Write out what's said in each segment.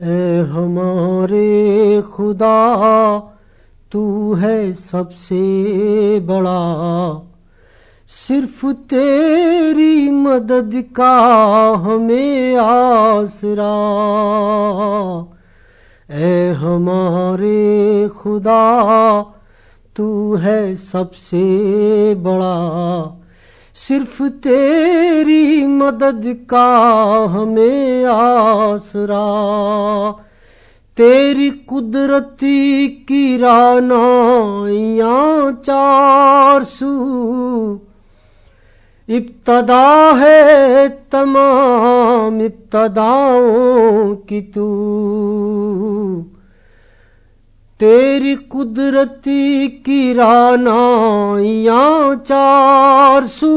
ए हमारे खुदा तू है सबसे बड़ा सिर्फ तेरी मदद का हमें आसरा ए हमारे खुदा तू है सबसे बड़ा सिर्फ़ तेरी मदद का हमें आसरा तेरी कुदरती चार सू इब्तदा है तमाम इब्तदाओं की तू तेरी कुदरती की रानाइया चार सू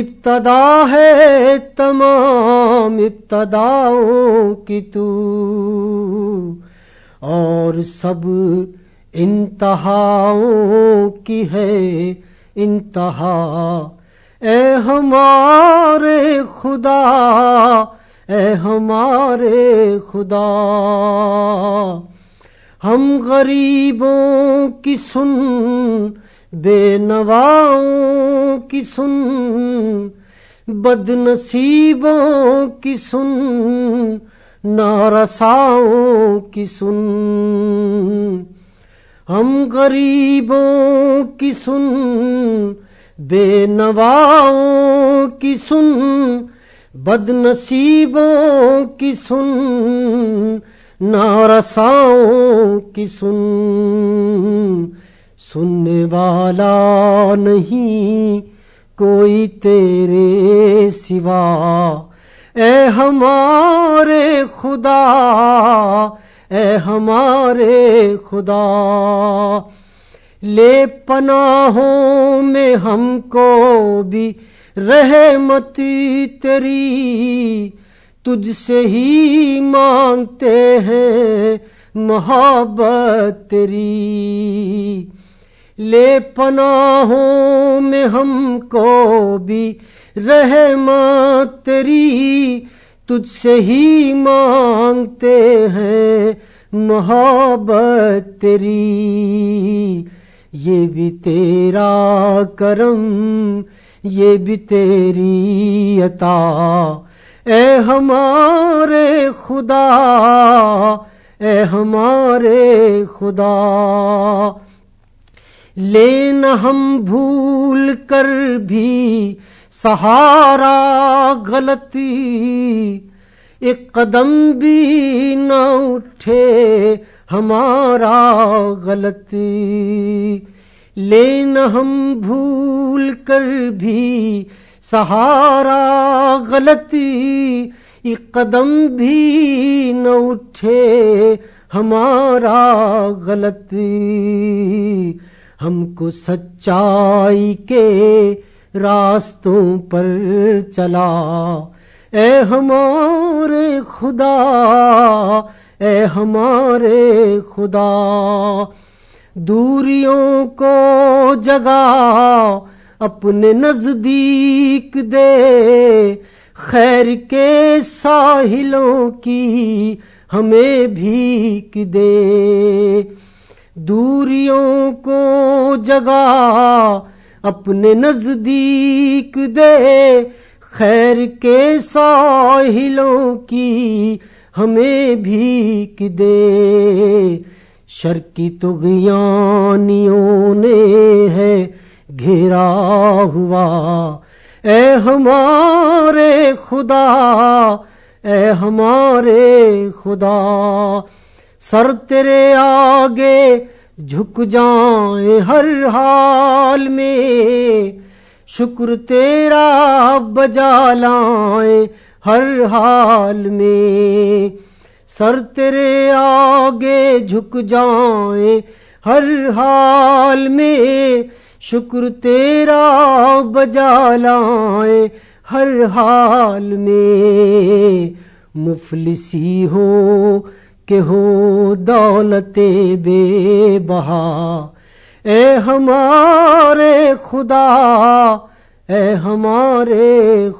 इब्तदा है तमाम इब्तदाओं की तू और सब इंतहाओं की है इंतहा ए हमारे खुदा ए हमारे खुदा ہم غریبوں کی سن بے نواؤں کی سن بد نصیبوں کی سن نرساؤں کی سن ہم غریبوں کی سن بے نواؤں کی سن بد نصیبوں کی سن नारसाओं की सुन सुनने वाला नहीं कोई तेरे सिवा ए हमारे खुदा ए हमारे खुदा ले पनाहों में हमको भी रहमती तेरी तुझसे ही मांगते हैं मोहब्बत तेरी ले पनाहों में हमको भी रहमत तेरी तुझसे ही मांगते हैं मोहब्बत तेरी ये भी तेरा करम ये भी तेरी अता ए हमारे खुदा ए हमारे खुदा लेन हम भूल कर भी सहारा गलती एक कदम भी न उठे हमारा गलती लेन हम भूल कर भी सहारा गलती कदम भी न उठे हमारा गलती हमको सच्चाई के रास्तों पर चला ए हमारे खुदा ए हमारे खुदा दूरियों को जगा अपने नजदीक दे खैर के साहिलों की हमें भीख दे दूरियों को जगा अपने नजदीक दे खैर के साहिलों की हमें भीख दे शर्की की तुगयानियों तो ने है घिरा हुआ ए हमारे खुदा ए हमारे खुदा सर तेरे आगे झुक जाए हर हाल में शुक्र तेरा बजा लाए हर हाल में सर तेरे आगे झुक जाए हर हाल में शुक्र तेरा बजा लाए हर हाल में मुफलसी हो के हो दौलत बेबहा ए हमारे खुदा ए हमारे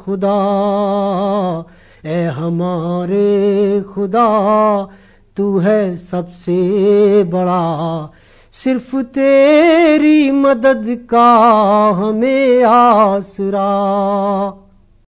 खुदा ए हमारे खुदा तू है सबसे बड़ा सिर्फ तेरी मदद का हमें आसरा